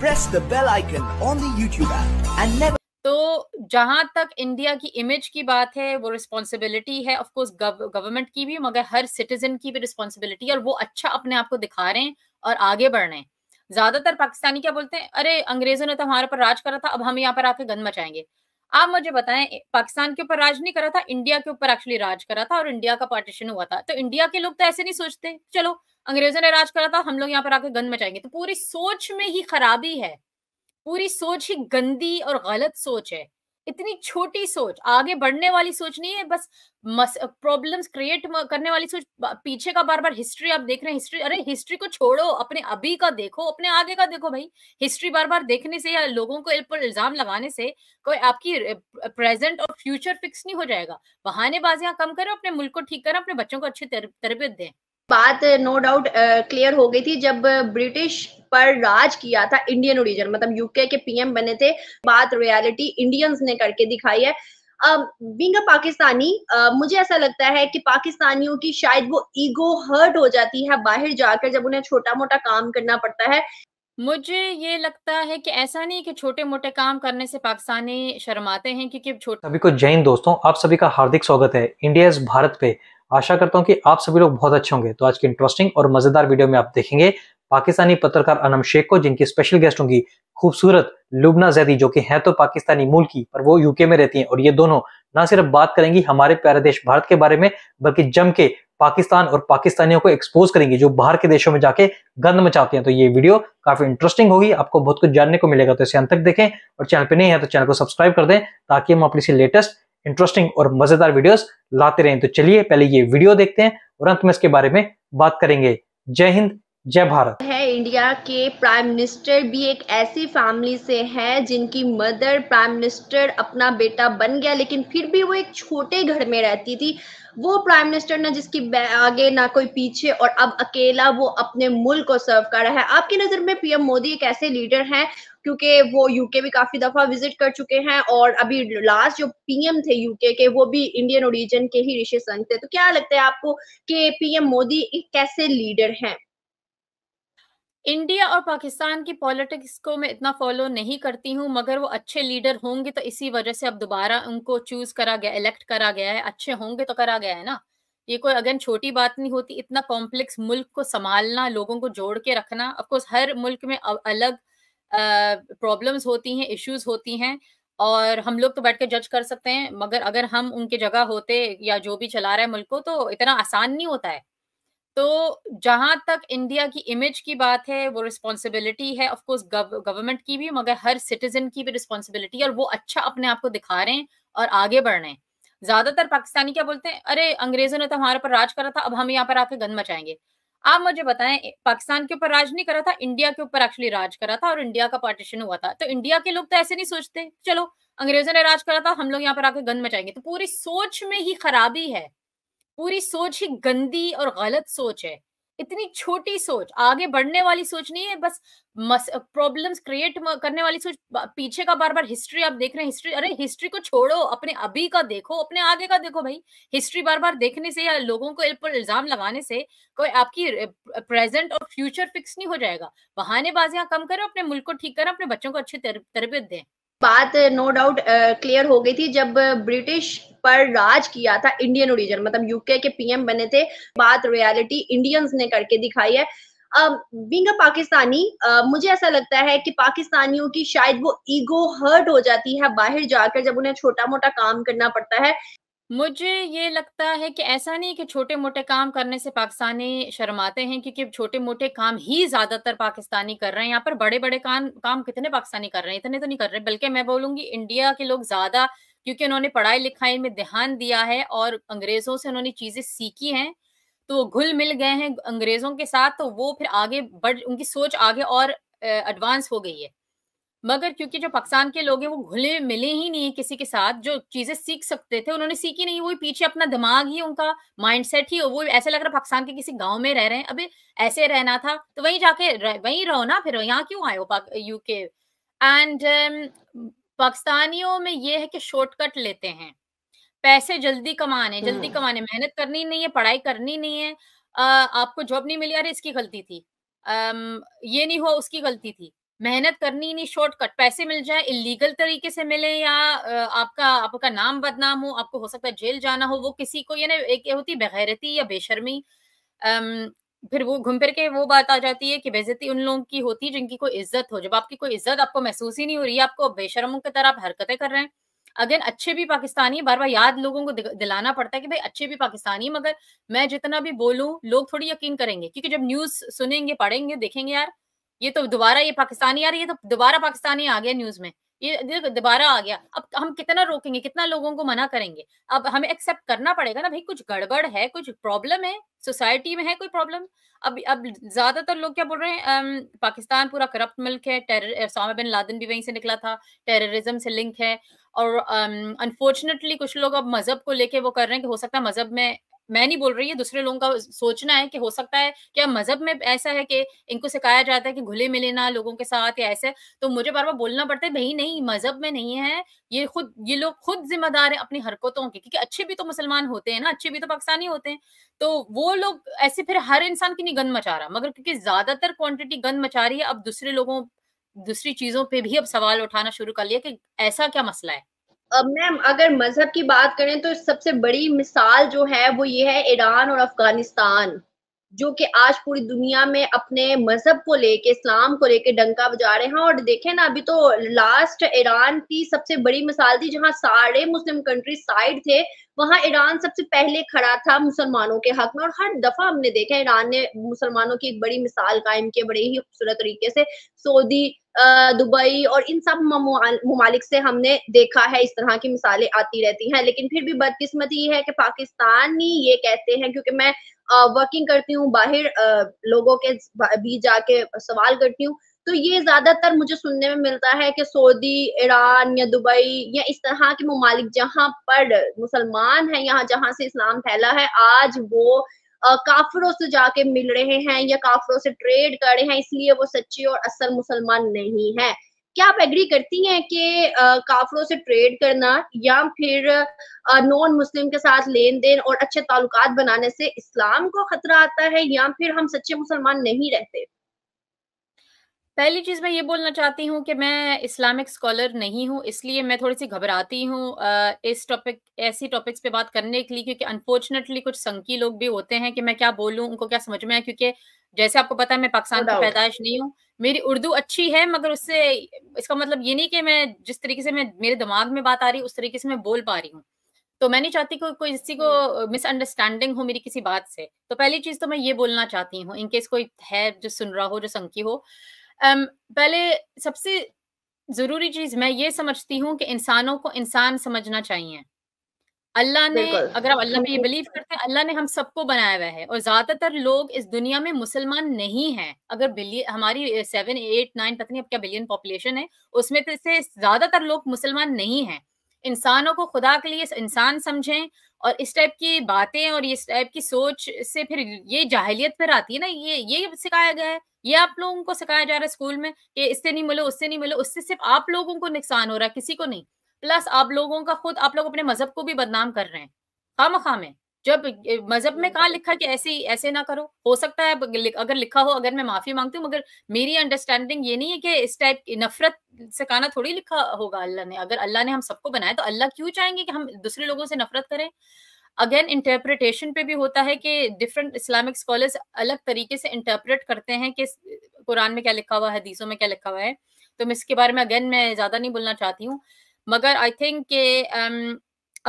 Press the bell icon on the YouTube app and never तो जहां तक India की इमेज की बात है वो रिस्पॉन्सिबिलिटी है ऑफ कोर्स गवर्नमेंट की भी मगर हर सिटीजन की भी रिस्पॉन्सिबिलिटी और वो अच्छा अपने आप को दिखा रहे हैं और आगे बढ़ रहे हैं ज्यादातर पाकिस्तानी क्या बोलते हैं अरे अंग्रेजों ने तो हमारे पर राज करा था अब हम यहाँ पर आके गंद मचाएंगे आप मुझे बताएं पाकिस्तान के ऊपर राज नहीं करा था इंडिया के ऊपर एक्चुअली राज करा था और इंडिया का पार्टीशन हुआ था तो इंडिया के लोग तो ऐसे नहीं सोचते चलो अंग्रेजों ने राज करा था हम लोग यहाँ पर आकर गंद मचाएंगे तो पूरी सोच में ही खराबी है पूरी सोच ही गंदी और गलत सोच है इतनी छोटी सोच आगे बढ़ने वाली सोच नहीं है बस प्रॉब्लम्स क्रिएट करने वाली सोच पीछे का बार बार हिस्ट्री आप देख रहे हैं हिस्ट्री अरे हिस्ट्री को छोड़ो अपने अभी का देखो अपने आगे का देखो भाई हिस्ट्री बार बार देखने से या लोगों को पर इल्जाम लगाने से कोई आपकी प्रेजेंट और फ्यूचर फिक्स नहीं हो जाएगा बहानेबाजियां कम करो अपने मुल्क को ठीक करो अपने बच्चों को अच्छी तरबियत दें बात नो डाउट क्लियर हो गई थी जब ब्रिटिश पर राज किया था इंडियन ओरिजिन मतलब यूके के पीएम बने थे बात रियलिटी इंडियंस ने करके दिखाई है बींग अ पाकिस्तानी मुझे ऐसा लगता है कि पाकिस्तानियों की शायद वो ईगो हर्ट हो जाती है बाहर जाकर जब उन्हें छोटा मोटा काम करना पड़ता है मुझे ये लगता है कि ऐसा नहीं कि छोटे मोटे काम करने से पाकिस्तानी शर्माते हैं क्योंकि छोटे सभी को जैन दोस्तों आप सभी का हार्दिक स्वागत है इंडिया भारत पे आशा करता हूँ कि आप सभी लोग बहुत अच्छे होंगे तो आज की इंटरेस्टिंग और मजेदार वीडियो में आप देखेंगे पाकिस्तानी पत्रकार अनम शेख को जिनकी स्पेशल गेस्ट होंगी खूबसूरत लुबना जैदी जो कि हैं तो पाकिस्तानी मूल की पर वो यूके में रहती हैं और ये दोनों ना सिर्फ बात करेंगी हमारे प्यारे देश भारत के बारे में बल्कि जम के पाकिस्तान और पाकिस्तानियों को एक्सपोज करेंगे जो बाहर के देशों में जाके गंद मचाते हैं तो ये वीडियो काफी इंटरेस्टिंग होगी आपको बहुत कुछ जानने को मिलेगा तो इसे अंत तक देखें और चैनल पर नहीं है तो चैनल को सब्सक्राइब कर दें ताकि हम अपनी लेटेस्ट इंटरेस्टिंग और मजेदार वीडियोस लाते रहें तो चलिए पहले ये वीडियो देखते हैं और अंत में इसके बारे में बात करेंगे जय हिंद जय भारत इंडिया के प्राइम मिनिस्टर भी एक ऐसी फैमिली से हैं जिनकी मदर प्राइम मिनिस्टर अपना बेटा बन गया लेकिन फिर भी वो एक छोटे घर में रहती थी वो प्राइम मिनिस्टर ना जिसकी आगे ना कोई पीछे और अब अकेला वो अपने मुल्क को सर्व कर रहा है आपकी नज़र में पीएम मोदी एक ऐसे लीडर हैं क्योंकि वो यूके भी काफी दफा विजिट कर चुके हैं और अभी लास्ट जो पीएम थे यूके के वो भी इंडियन ओरिजिन के ही ऋषि संघ थे तो क्या लगता है आपको कि पीएम मोदी एक कैसे लीडर हैं इंडिया और पाकिस्तान की पॉलिटिक्स को मैं इतना फॉलो नहीं करती हूँ मगर वो अच्छे लीडर होंगे तो इसी वजह से अब दोबारा उनको चूज करा गया इलेक्ट करा गया है अच्छे होंगे तो करा गया है ना ये कोई अगेन छोटी बात नहीं होती इतना कॉम्प्लेक्स मुल्क को संभालना लोगों को जोड़ के रखना अफकोर्स हर मुल्क में अलग प्रॉब्लम्स होती हैं इश्यूज होती हैं और हम लोग तो बैठ के जज कर सकते हैं मगर अगर हम उनके जगह होते या जो भी चला रहा है मुल्क को तो इतना आसान नहीं होता है तो जहां तक इंडिया की इमेज की बात है वो रिस्पॉन्सिबिलिटी है ऑफ कोर्स गवर्नमेंट की भी मगर हर सिटीजन की भी रिस्पॉन्सिबिलिटी है और वो अच्छा अपने आप को दिखा रहे हैं और आगे बढ़ रहे हैं ज्यादातर पाकिस्तानी क्या बोलते हैं अरे अंग्रेजों ने तो हमारे पर राज करा था अब हम यहाँ पर आके गंद मचाएंगे आप मुझे बताएं पाकिस्तान के ऊपर राज नहीं करा था इंडिया के ऊपर एक्चुअली राज करा था और इंडिया का पार्टीशन हुआ था तो इंडिया के लोग तो ऐसे नहीं सोचते चलो अंग्रेजों ने राज करा था हम लोग यहाँ पर आके गंद मचाएंगे तो पूरी सोच में ही खराबी है पूरी सोच ही गंदी और गलत सोच है इतनी छोटी सोच आगे बढ़ने वाली सोच नहीं है बस प्रॉब्लम्स क्रिएट करने वाली सोच पीछे का बार बार हिस्ट्री आप देख रहे हैं हिस्ट्री अरे हिस्ट्री को छोड़ो अपने अभी का देखो अपने आगे का देखो भाई हिस्ट्री बार बार देखने से या लोगों को पर इल्जाम लगाने से कोई आपकी प्रेजेंट और फ्यूचर फिक्स नहीं हो जाएगा बहानेबाजियां कम करो अपने मुल्क को ठीक करो अपने बच्चों को अच्छी तरबियत दें बात नो डाउट क्लियर हो गई थी जब ब्रिटिश पर राज किया था इंडियन ओरिजिन मतलब यूके के पीएम बने थे बात रियलिटी इंडियंस ने करके दिखाई है बींग अ पाकिस्तानी मुझे ऐसा लगता है कि पाकिस्तानियों की शायद वो ईगो हर्ट हो जाती है बाहर जाकर जब उन्हें छोटा मोटा काम करना पड़ता है मुझे ये लगता है कि ऐसा नहीं कि छोटे मोटे काम करने से पाकिस्तानी शर्माते हैं क्योंकि छोटे मोटे काम ही ज्यादातर पाकिस्तानी कर रहे हैं यहाँ पर बड़े बड़े काम काम कितने पाकिस्तानी कर रहे हैं इतने तो नहीं कर रहे बल्कि मैं बोलूंगी इंडिया के लोग ज्यादा क्योंकि उन्होंने पढ़ाई लिखाई में ध्यान दिया है और अंग्रेजों से उन्होंने चीजें सीखी हैं तो वो घुल मिल गए हैं अंग्रेजों के साथ तो वो फिर आगे बढ़ उनकी सोच आगे और एडवांस हो गई है मगर क्योंकि जो पाकिस्तान के लोग हैं वो घुले मिले ही नहीं है किसी के साथ जो चीजें सीख सकते थे उन्होंने सीखी नहीं वो पीछे अपना दिमाग ही उनका माइंडसेट ही वो ऐसा लग रहा पाकिस्तान के किसी गांव में रह रहे हैं अबे ऐसे रहना था तो वहीं जाके रह, वहीं रहो ना फिर यहाँ क्यों आए हो यूके एंड पाकिस्तानियों में ये है कि शॉर्टकट लेते हैं पैसे जल्दी कमाने जल्दी हम्म। कमाने मेहनत करनी नहीं है पढ़ाई करनी नहीं है आ, आपको जॉब नहीं मिली अरे इसकी गलती थी अम्म ये नहीं हुआ उसकी गलती थी मेहनत करनी नहीं शॉर्टकट पैसे मिल जाए इलीगल तरीके से मिले या आपका आपका नाम बदनाम हो आपको हो सकता है जेल जाना हो वो किसी को ये ना एक होती बेगैरती या बेशर्मी फिर वो घूम फिर के वो बात आ जाती है कि बेजती उन लोगों की होती है जिनकी कोई इज्जत हो जब आपकी कोई इज्जत आपको महसूस ही नहीं हो रही है आपको बेशरमों की तरह आप हरकतें कर रहे हैं अगेन अच्छे भी पाकिस्तानी बार बार याद लोगों को दिलाना पड़ता है कि भाई अच्छे भी पाकिस्तानी मगर मैं जितना भी बोलूं लोग थोड़ी यकीन करेंगे क्योंकि जब न्यूज सुनेंगे पढ़ेंगे देखेंगे यार ये तो दोबारा ये पाकिस्तानी यार ये तो दोबारा पाकिस्तानी आ गया न्यूज में ये दोबारा आ गया अब हम कितना रोकेंगे कितना लोगों को मना करेंगे अब हमें एक्सेप्ट करना पड़ेगा ना भाई कुछ गड़बड़ है कुछ प्रॉब्लम है सोसाइटी में है कोई प्रॉब्लम अब अब ज्यादातर लोग क्या बोल रहे हैं पाकिस्तान पूरा करप्ट मुल्क है टेरर सामा बिन लादन भी वहीं से निकला था टेररिज्म से लिंक है और अनफॉर्चुनेटली कुछ लोग अब मजहब को लेके वो कर रहे हैं कि हो सकता है मजहब में मैं नहीं बोल रही है दूसरे लोगों का सोचना है कि हो सकता है क्या मजहब में ऐसा है कि इनको सिखाया जाता है कि घुले मिले ना लोगों के साथ या ऐसे तो मुझे बार बार बोलना पड़ता है भाई नहीं मजहब में नहीं है ये खुद ये लोग खुद जिम्मेदार है अपनी हरकतों के क्योंकि अच्छे भी तो मुसलमान होते हैं ना अच्छे भी तो पाकिस्तानी होते हैं तो वो लोग ऐसे फिर हर इंसान की नहीं गंद मचा रहा मगर क्योंकि ज्यादातर क्वान्टिटी गंद मचा रही है अब दूसरे लोगों दूसरी चीजों पर भी अब सवाल उठाना शुरू कर लिया कि ऐसा क्या मसला है मैम अगर मजहब की बात करें तो सबसे बड़ी मिसाल जो है वो ये है ईरान और अफगानिस्तान जो कि आज पूरी दुनिया में अपने मजहब को लेके इस्लाम को लेके डंका बजा रहे हैं और देखें ना अभी तो लास्ट ईरान की सबसे बड़ी मिसाल थी जहां सारे मुस्लिम कंट्री साइड थे वहां ईरान सबसे पहले खड़ा था मुसलमानों के हक में और हर दफा हमने देखा ईरान ने मुसलमानों की एक बड़ी मिसाल कायम की बड़े ही खूबसूरत तरीके से सऊदी दुबई और इन सब ममालिक से हमने देखा है इस तरह की मिसालें आती रहती हैं लेकिन फिर भी बदकिस्मती है कि पाकिस्तानी ये कहते हैं क्योंकि मैं वर्किंग करती हूँ बाहर लोगों के बीच जाके सवाल करती हूँ तो ये ज्यादातर मुझे सुनने में मिलता है कि सऊदी ईरान या दुबई या इस तरह के ममालिक जहाँ पर मुसलमान है यहाँ जहाँ से इस्लाम फैला है आज वो काफरों से जाके मिल रहे हैं या काफरों से ट्रेड कर रहे हैं इसलिए वो सच्चे और असल मुसलमान नहीं है क्या आप एग्री करती हैं कि काफरों से ट्रेड करना या फिर नॉन मुस्लिम के साथ लेन देन और अच्छे ताल्लुकात बनाने से इस्लाम को खतरा आता है या फिर हम सच्चे मुसलमान नहीं रहते पहली चीज मैं ये बोलना चाहती हूँ कि मैं इस्लामिक स्कॉलर नहीं हूँ इसलिए मैं थोड़ी सी घबराती हूँ इस टॉपिक ऐसी टॉपिक्स पे बात करने के लिए क्योंकि अनफॉर्चुनेटली कुछ संकी लोग भी होते हैं कि मैं क्या बोलूँ उनको क्या समझ में आए क्योंकि जैसे आपको पता है मैं पाकिस्तान की पैदाइश नहीं हूँ मेरी उर्दू अच्छी है मगर उससे इसका मतलब ये नहीं कि मैं जिस तरीके से मैं मेरे दिमाग में बात आ रही उस तरीके से मैं बोल पा रही हूँ तो मैं नहीं चाहती को, कोई किसी को hmm. मिसअंडरस्टैंडिंग हो मेरी किसी बात से तो पहली चीज तो मैं ये बोलना चाहती हूँ इनकेस कोई है जो सुन रहा हो जो संकी हो पहले सबसे जरूरी चीज मैं ये समझती हूँ कि इंसानों को इंसान समझना चाहिए अल्लाह ने अगर आप अल्लाह पे ये बिलीव करते हैं अल्लाह ने हम सबको बनाया हुआ है और ज्यादातर लोग इस दुनिया में मुसलमान नहीं हैं अगर बिलियन हमारी सेवन एट नाइन पता नहीं अब क्या बिलियन पॉपुलेशन है उसमें से ज्यादातर लोग मुसलमान नहीं हैं इंसानों को खुदा के लिए इंसान समझें और इस टाइप की बातें और इस टाइप की सोच से फिर ये जाहलीत फिर आती है ना ये ये सिखाया गया है ये आप लोगों को सिखाया जा रहा है स्कूल में कि इससे नहीं मिलो उससे नहीं मिलो उससे सिर्फ आप लोगों को नुकसान हो रहा है किसी को नहीं प्लस आप लोगों का खुद आप लोग अपने मजहब को भी बदनाम कर रहे हैं खाम खामे जब मजहब में कहा लिखा कि ऐसे ही ऐसे ना करो हो सकता है अगर लिखा हो अगर मैं माफी मांगती हूँ मगर मेरी अंडरस्टैंडिंग ये नहीं है कि इस टाइप नफरत से काना थोड़ी लिखा होगा अल्लाह ने अगर अल्लाह ने हम सबको बनाया तो अल्लाह क्यों चाहेंगे कि हम दूसरे लोगों से नफरत करें अगेन इंटरप्रिटेशन पे भी होता है कि डिफरेंट इस्लामिक स्कॉलर्स अलग तरीके से इंटरप्रेट करते हैं कि कुरान में क्या लिखा हुआ है हदीसों में क्या लिखा हुआ है तो मैं इसके बारे में अगेन मैं ज्यादा नहीं बोलना चाहती हूँ मगर आई थिंक के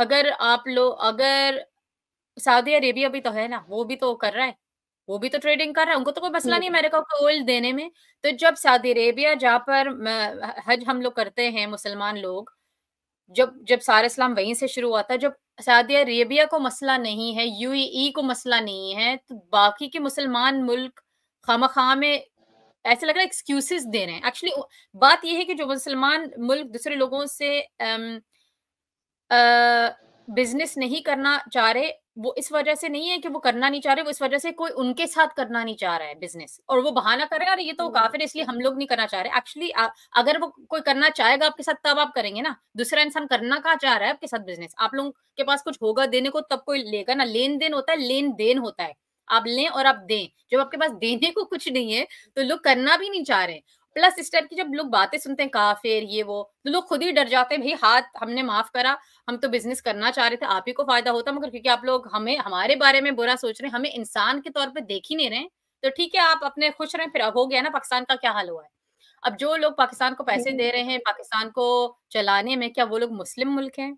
अगर आप लोग अगर सऊदी अरेबिया भी तो है ना वो भी तो कर रहा है वो भी तो ट्रेडिंग कर रहा है उनको तो कोई मसला नहीं अमेरिका हम्म। को ऑयल देने में तो जब सऊदी अरेबिया जहाँ पर हज हम लोग करते हैं मुसलमान लोग जब जब सारा इस्लाम वहीं से शुरू हुआ था जब सऊदी अरेबिया को मसला नहीं है यूएई को मसला नहीं है तो बाकी के मुसलमान मुल्क खाम खाम में ऐसे लग रहा है एक्सक्यूजेस दे रहे हैं एक्चुअली बात यह है कि जो मुसलमान मुल्क दूसरे लोगों से बिजनेस नहीं करना चाह रहे वो इस वजह से नहीं है कि वो करना नहीं चाह रहे वो इस वजह से कोई उनके साथ करना नहीं चाह रहा है बिजनेस और वो बहाना कर रहे हैं और ये तो हम्म। काफिर इसलिए हम लोग नहीं करना चाह रहे एक्चुअली अगर वो कोई करना चाहेगा आपके साथ तब आप करेंगे ना दूसरा इंसान करना कहा चाह रहा है आपके साथ बिजनेस आप लोगों के पास कुछ होगा देने को तब कोई लेगा ना लेन देन होता है लेन देन होता है आप लें और आप दें जब आपके पास देने को कुछ नहीं है तो लोग करना भी नहीं चाह रहे प्लस इस टाइप की जब लोग बातें सुनते हैं काफिर ये वो तो लोग खुद ही डर जाते हैं भाई हाथ हमने माफ करा हम तो बिजनेस करना चाह रहे थे आप ही को फायदा होता मगर क्योंकि आप लोग हमें हमारे बारे में बुरा सोच रहे हैं हमें इंसान के तौर पर देख ही नहीं रहे तो ठीक है आप अपने खुश रहे फिर हो गया ना पाकिस्तान का क्या हाल हुआ है अब जो लोग पाकिस्तान को पैसे दे रहे हैं पाकिस्तान को चलाने में क्या वो लोग मुस्लिम मुल्क हैं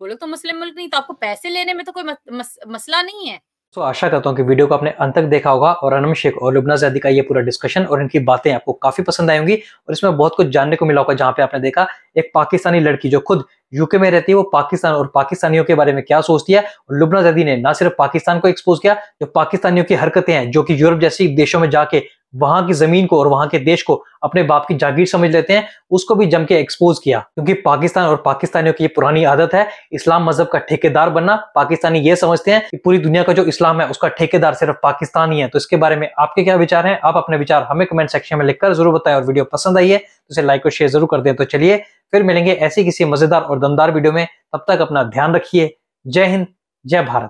वो लोग तो मुस्लिम मुल्क नहीं तो आपको पैसे लेने में तो कोई मस, मस, मसला नहीं है सो so, आशा करता हूँ कि वीडियो को आपने अंत तक देखा होगा और अनम शेख और लुबना जैदी का ये पूरा डिस्कशन और इनकी बातें आपको काफी पसंद आएंगी और इसमें बहुत कुछ जानने को मिला होगा जहाँ पे आपने देखा एक पाकिस्तानी लड़की जो खुद यूके में रहती है वो पाकिस्तान और पाकिस्तानियों के बारे में क्या सोचती है और लुबना जैदी ने ना सिर्फ पाकिस्तान को एक्सपोज किया जो पाकिस्तानियों की हरकतें हैं जो कि यूरोप जैसी देशों में जाके वहां की जमीन को और वहां के देश को अपने बाप की जागीर समझ लेते हैं उसको भी जम के एक्सपोज किया क्योंकि पाकिस्तान और पाकिस्तानियों की ये पुरानी आदत है इस्लाम मजहब का ठेकेदार बनना पाकिस्तानी ये समझते हैं कि पूरी दुनिया का जो इस्लाम है उसका ठेकेदार सिर्फ पाकिस्तान ही है तो इसके बारे में आपके क्या विचार हैं आप अपने विचार हमें कमेंट सेक्शन में लिखकर जरूर बताएं और वीडियो पसंद आई है तो इसे लाइक और शेयर जरूर कर दें तो चलिए फिर मिलेंगे ऐसी किसी मजेदार और दमदार वीडियो में तब तक अपना ध्यान रखिए जय हिंद जय भारत